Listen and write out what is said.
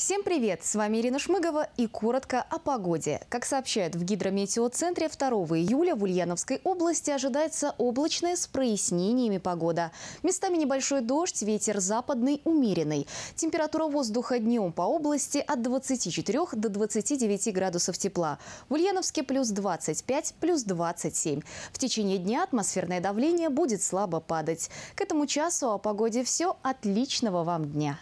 Всем привет! С вами Ирина Шмыгова и коротко о погоде. Как сообщают в гидрометеоцентре, 2 июля в Ульяновской области ожидается облачная с прояснениями погода. Местами небольшой дождь, ветер западный умеренный. Температура воздуха днем по области от 24 до 29 градусов тепла. В Ульяновске плюс 25, плюс 27. В течение дня атмосферное давление будет слабо падать. К этому часу о погоде все. Отличного вам дня!